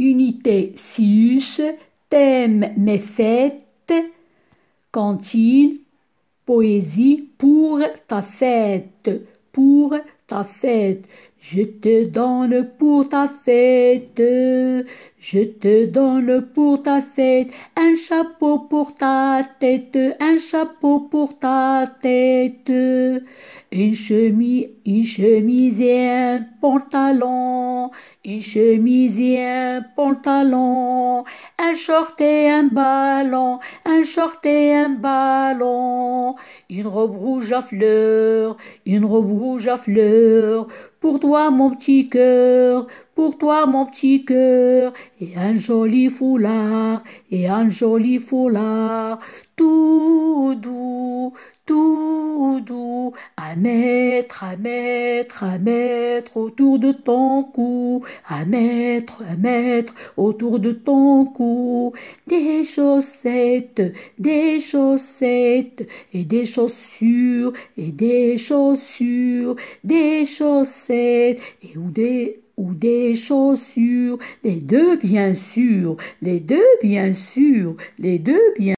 unité sius, thème mes fêtes, cantine, poésie pour ta fête, pour fête, je te donne pour ta fête, je te donne pour ta fête, un chapeau pour ta tête, un chapeau pour ta tête, une chemise, une chemise et un pantalon, une chemise et un pantalon, un short et un ballon, un short et un ballon, une robe rouge à fleurs, une robe rouge à fleurs, pour toi mon petit cœur, pour toi mon petit cœur, et un joli foulard, et un joli foulard, tout doux à mettre, à mettre, à mettre autour de ton cou, à mettre, à mettre autour de ton cou, des chaussettes, des chaussettes, et des chaussures, et des chaussures, des chaussettes, et ou des ou des chaussures, les deux bien sûr, les deux bien sûr, les deux bien